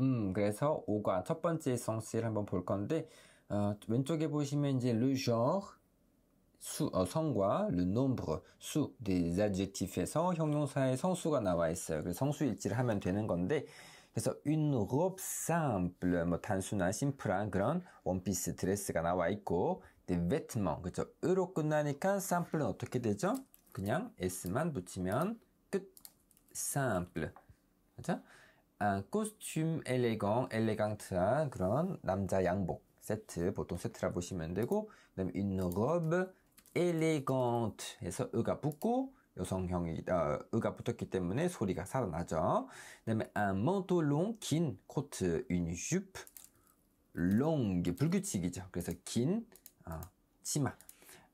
음, 그래서 5과 첫 번째 성씨를 한번 볼 건데, 어, 왼쪽에 보시면 이제 le genre, 수, 어, 성과 le nombre, 수, des adjectif에서 형용사의 성수가 나와 있어요. 그래서 성수일치를 하면 되는 건데, 그래서 une robe simple, 뭐 단순한 심플한 그런 원피스 드레스가 나와 있고, des vêtements, 그죠? 으로 끝나니까 sample는 어떻게 되죠? 그냥 s만 붙이면 끝, simple. 그죠? 아, 코스튬 엘레강, 엘레강트한 그런 남자 양복 세트, 보통 세트라 보시면 되고, 그 다음에 une robe élégante 해서 으가 붙고, 여성형이, 어, 아, 으가 붙었기 때문에 소리가 살아나죠. 그 다음에 un 아, manteau long, 긴 코트, une jupe longue, 불규칙이죠. 그래서 긴, 어, 치마.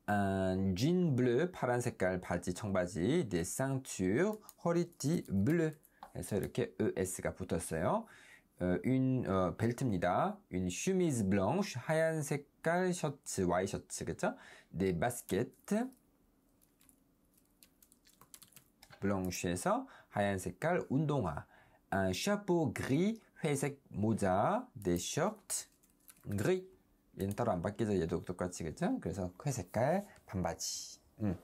un jean bleu, 파란 색깔 바지, 청바지, des ceintures, 허리띠, bleu. 해서 이렇게 ES가 붙었어요. 어, ün, 어, 벨트입니다. ün chemise blanche, 하얀 색깔 셔츠, 와이셔츠, 그쵸? 네, 바스켓. 블랑쉬에서 하얀 색깔 운동화. un chapeau gris, 회색 모자. des shorts, gris. 얘는 따로 안 바뀌죠. 얘도 똑같이, 그죠? 그래서 회색깔 반바지. 음.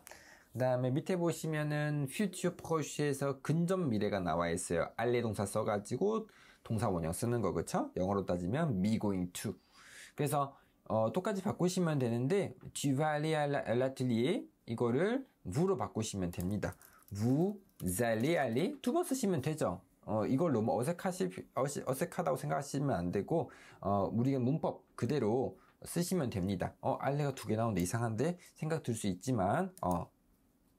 그 다음에 밑에 보시면은 future pros에서 근접 미래가 나와 있어요. 알레 동사 써가지고 동사 원형 쓰는 거 그쵸? 영어로 따지면 me going to. 그래서 어, 똑같이 바꾸시면 되는데 tu vas aller à l'atelier 이거를 vu로 바꾸시면 됩니다. vous allez aller 두 번 쓰시면 되죠. 어, 이걸 너무 뭐 어색하시, 어색하다고 생각하시면 안 되고, 어, 우리가 문법 그대로 쓰시면 됩니다. 어, 알레가 두 개 나오는데 이상한데 생각 들 수 있지만, 어,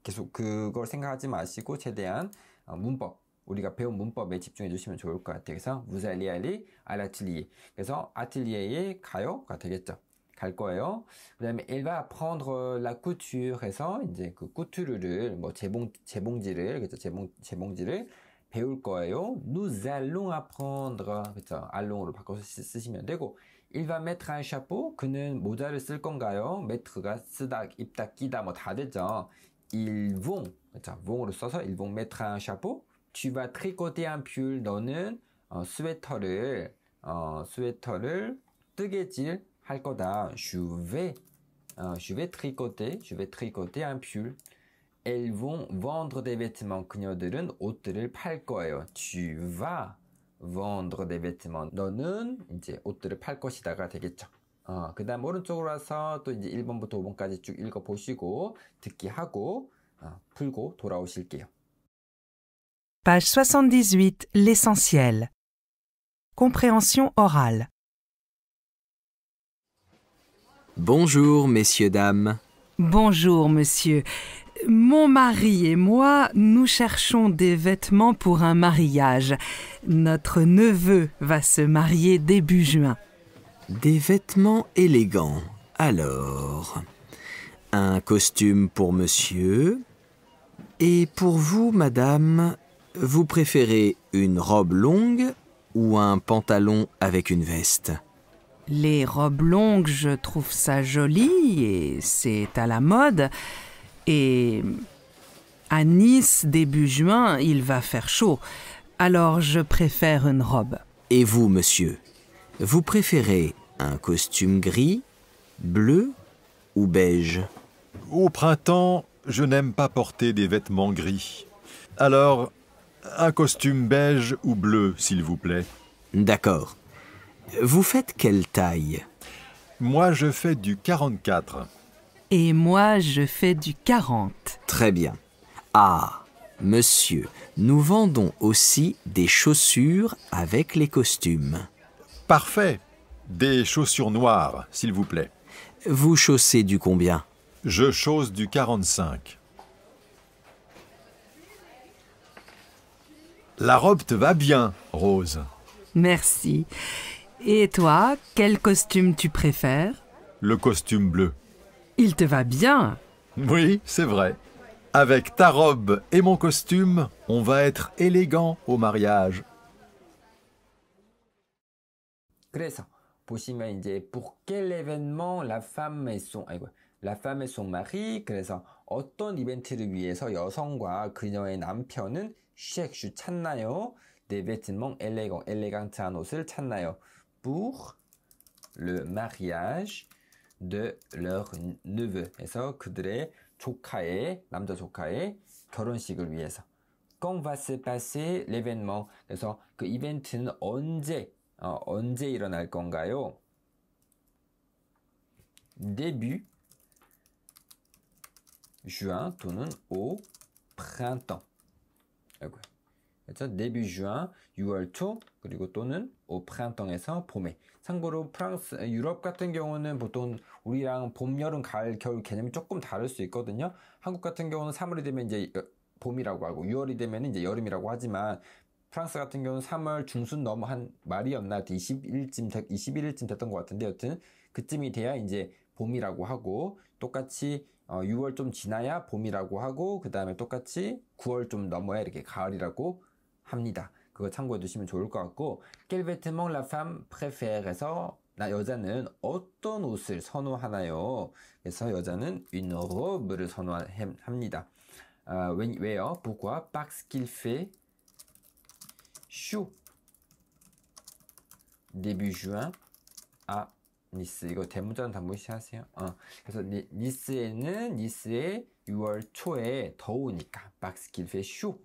계속 그걸 생각하지 마시고 최대한 어, 문법 우리가 배운 문법에 집중해 주시면 좋을 것 같아요. 그래서 무살리알리 알라틸리 그래서 아틀리에에 가요가 되겠죠. 갈 거예요. 그다음에 엘바 prendre la couture 해서 이제 그 꾸투르를 뭐 재봉 재봉지를 그죠 재봉 재봉지를 배울 거예요. Nous allons apprendre 그죠 allons로 바꿔서 쓰시면 되고 il va mettre un chapeau 그는 모자를 쓸 건가요? metre가 쓰다 입다 끼다 뭐다 되죠. ils vont, 자, vong으로 써서 ils vont mettre un chapeau. Tu vas tricoter un pull. 너는 어, 스웨터를 어, 스웨터를 뜨개질 할 거다. Je vais, 어, je vais tricoter, je vais tricoter un pull. Elles vont vendre des vêtements. 그녀들은 옷들을 팔 거예요. Tu vas vendre des vêtements. 너는 이제 옷들을 팔 것이다가 되겠죠. Page 78, l'essentiel. Compréhension orale. Bonjour, messieurs, dames. Bonjour, monsieur. Mon mari et moi, nous cherchons des vêtements pour un mariage. Notre neveu va se marier début juin. Des vêtements élégants. Alors, un costume pour monsieur. Et pour vous, madame, vous préférez une robe longue ou un pantalon avec une veste Les robes longues, je trouve ça joli et c'est à la mode. Et à Nice, début juin, il va faire chaud. Alors je préfère une robe. Et vous, monsieur vous préférez un costume gris, bleu ou beige Au printemps, je n'aime pas porter des vêtements gris. Alors, un costume beige ou bleu, s'il vous plaît. D'accord. Vous faites quelle taille Moi, je fais du 44. Et moi, je fais du 40. Très bien. Ah, monsieur, nous vendons aussi des chaussures avec les costumes. Parfait. Des chaussures noires, s'il vous plaît. Vous chaussez du combien Je chausse du 45. La robe te va bien, Rose. Merci. Et toi, quel costume tu préfères Le costume bleu. Il te va bien. Oui, c'est vrai. Avec ta robe et mon costume, on va être élégant au mariage. 그래서 보시면 이제 pour quel événement la femme et son 아이고 la femme et son mari 그래서 어떤 이벤트를 위해서 여성과 그녀의 남편은 쉐슈 찾나요? des vêtements élégants 엘레강트한 옷을 찾나요? pour le mariage de leur neveu에서 그들의 조카의 남자 조카의 결혼식을 위해서 quand va se passer l'événement 그래서 그 이벤트는 언제 어, 언제 일어날 건가요? début juin 또는 au printemps. 아이고 그렇죠? début juin, 6월 초, 그리고 또는 au printemps에서 봄에. 참고로 프랑스, 유럽 같은 경우는 보통 우리랑 봄, 여름, 가을, 겨울 개념이 조금 다를 수 있거든요. 한국 같은 경우는 3월이 되면 이제 봄이라고 하고 6월이 되면 이제 여름이라고 하지만 프랑스 같은 경우는 3월 중순 넘어 한 말이었나 21일쯤 그 21일쯤 됐던 것 같은데 여튼 그쯤이 돼야 이제 봄이라고 하고 똑같이 어, 6월 좀 지나야 봄이라고 하고 그 다음에 똑같이 9월 좀 넘어야 이렇게 가을이라고 합니다. 그거 참고해 두시면 좋을 것 같고 Quel vêtement la femme préfère에서 나 여자는 어떤 옷을 선호하나요? 그래서 여자는 une robe를 선호합니다. 아, 왜, 왜요? Pourquoi? Parce qu'il fait 쇼 début juin à 니스 이거 대문자는 단문시 하세요. 어. 그래서 니, 니스에는 니스의 6월 초에 더우니까 박스 길페 쇼.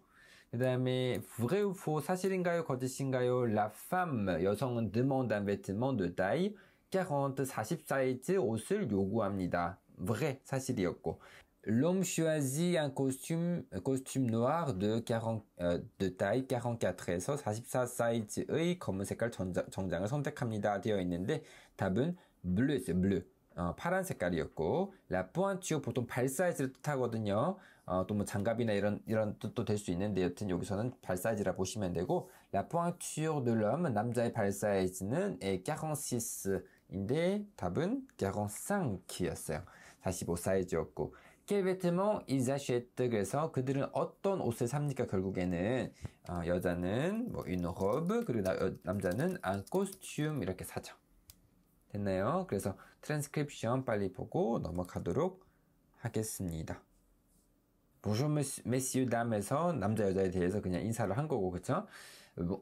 그다음에 vrai ou faux 사실인가요 거짓인가요? La femme 여성은 demande un vêtement de taille 40 40 사이즈 옷을 요구합니다. vrai 사실이었고 L'homme choisit un costume, costume noir de, 40, 어, euh, de taille 44에서 44 사이즈의 검은 색깔 정장, 을 선택합니다. 되어 있는데 답은 blu였어요. b l u 어, 파란 색깔이었고 라포안티오 보통 발 사이즈를 뜻하거든요. 어, 또뭐 장갑이나 이런 이런 뜻도 될 수 있는데 여튼 여기서는 발 사이즈라 보시면 되고 라포안티오 늘러하면 남자의 발 사이즈는 46인데 답은 45였어요. 45 뭐 사이즈였고 스킬 베트몽 이자쉐트 그래서 그들은 어떤 옷을 삽니까 결국에는 어, 여자는 뭐 유노허브 그리고 나, 남자는 안 아, 코스튬 이렇게 사죠 됐나요? 그래서 트랜스크립션 빨리 보고 넘어가도록 하겠습니다 무쇼 메시유 담에서 남자 여자에 대해서 그냥 인사를 한 거고 그쵸?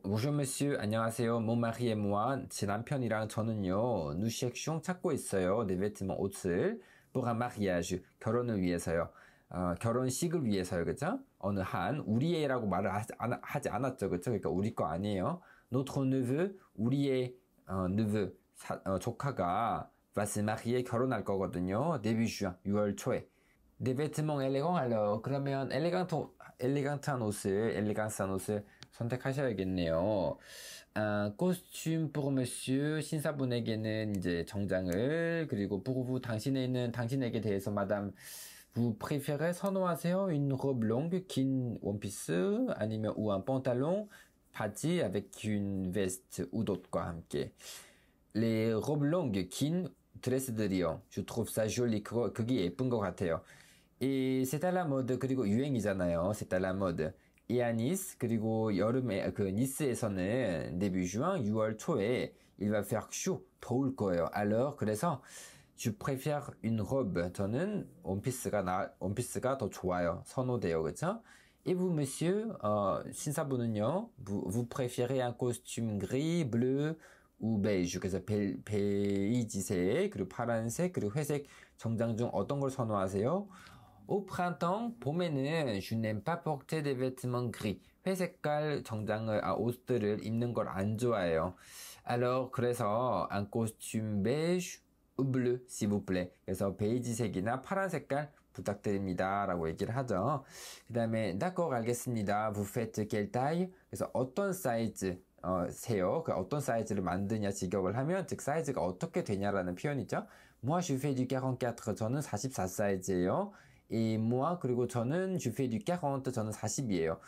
무쇼 메시유 안녕하세요 모마리에 모아 제 남편이랑 저는요 누시액숑 찾고 있어요 네베트몽 옷을 pour un m a 결혼을 위해서요. 어, 결혼식을 위해서요. 그죠? 어느 한 우리의라고 말을 하지, 않, 하지 않았죠. 그죠? 그러니까 우리 거 아니에요. notre neveu 우리의 어, neveu 어, 조카가 va se marier 결혼할 거거든요. début juin 6월 초에 des vêtements élégants alors 그러면 엘레강트 엘레강트한 옷을 엘레강스한 옷을 선택하셔야겠네요. 아, costume pour monsieur 신사분에게는 이제 정장을 그리고 pour vous 당신에는 당신에게 대해서 마담 vous préférez 선호하세요? une robe longue 긴 원피스 아니면 ou un pantalon 바지 avec une veste 우돗과 함께 les robes longues 긴 드레스들이요. Je trouve ça joli. 그거 그게 예쁜 것 같아요. 이 세달라 모드 그리고 유행이잖아요. 세달라 모드. Yanis 그리고 여름에 그 니스에서는 début juin 6월 초에 il va faire chaud 더울 거예요. Alors 그래서 je préfère une robe 저는 원피스가 나 원피스가 더 좋아요. 선호돼요. 그렇죠? Et vous monsieur 어, 신사분은요. Vous, vous préférez un costume gris, bleu ou beige 그래서 베, 베이지색 그리고 파란색 그리고 회색 정장 중 어떤 걸 선호하세요? Au printemps, 봄에는 je n'aime pas porter des vêtements gris. 회색깔 정장을 아 옷들을 입는 걸 안 좋아해요. Alors 그래서 un costume beige ou bleu s'il vous plaît. 그래서 베이지색이나 파란 색깔 부탁드립니다라고 얘기를 하죠. 그다음에 d'accord 알겠습니다. Vous faites quelle taille? 그래서 어떤 사이즈 어, 세요. 그 어떤 사이즈를 만드냐 직역을 하면 즉 사이즈가 어떻게 되냐라는 표현이죠. Moi je fais du 44. 저는 44 사이즈예요. 이 모아 그리고 저는 je fais du 40 저는 40이에요.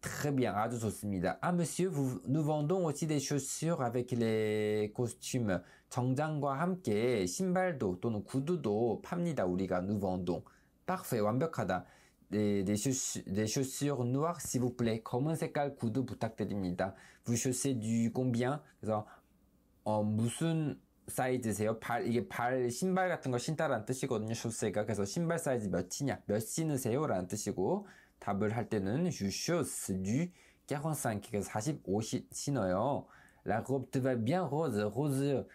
Très bien, 아주 좋습니다. Ah, monsieur, vous, nous vendons aussi des chaussures avec les costumes. 정장과 함께 신발도 또는 구두도 팝니다. 우리가 nous vendons. Parfait, 완벽하다. 네, des chaussures noires, s'il vous plaît. 검은 색깔 구두 부탁드립니다. Vous chaussez du combien? 그래서, 어, 무슨, 사이즈세요? 발 이게 발 신발 같은 거 신다라는 뜻이거든요. 슈스가 그래서 신발 사이즈 몇이냐? 몇 신으세요?라는 뜻이고 답을 할 때는 유슈스 뉴 깨건상 그래서 45시 신어요. 라고브트바 비안 호즈 호즈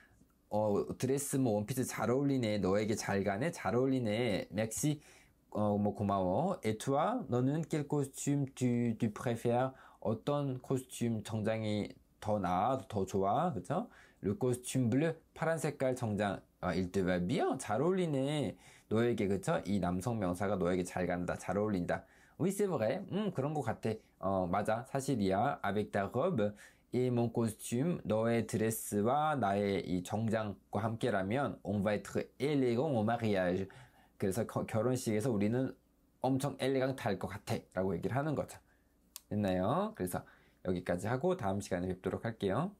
어 드레스 뭐 원피스 잘 어울리네 너에게 잘 가네 잘 어울리네 맥시 어 뭐 고마워 에투아 너는 낄 코스튬 듀 듀프레페어 어떤 코스튬 정장이 더 나아 더 좋아 그죠 르코스튬 블루 파란 색깔 정장 아, 일드바 미어 잘 어울리네 너에게 그쵸 이 남성 명사가 너에게 잘 간다 잘 어울린다 위세브가에 음 그런 거 같아 어 맞아 사실이야 아벡다 거브 이몬 코스튬 너의 드레스와 나의 이 정장과 함께라면 on va être élégant au mariage 그래서 거, 결혼식에서 우리는 엄청 엘레강탈 것 같아 라고 얘기를 하는 거죠 됐나요 그래서 여기까지 하고 다음 시간에 뵙도록 할게요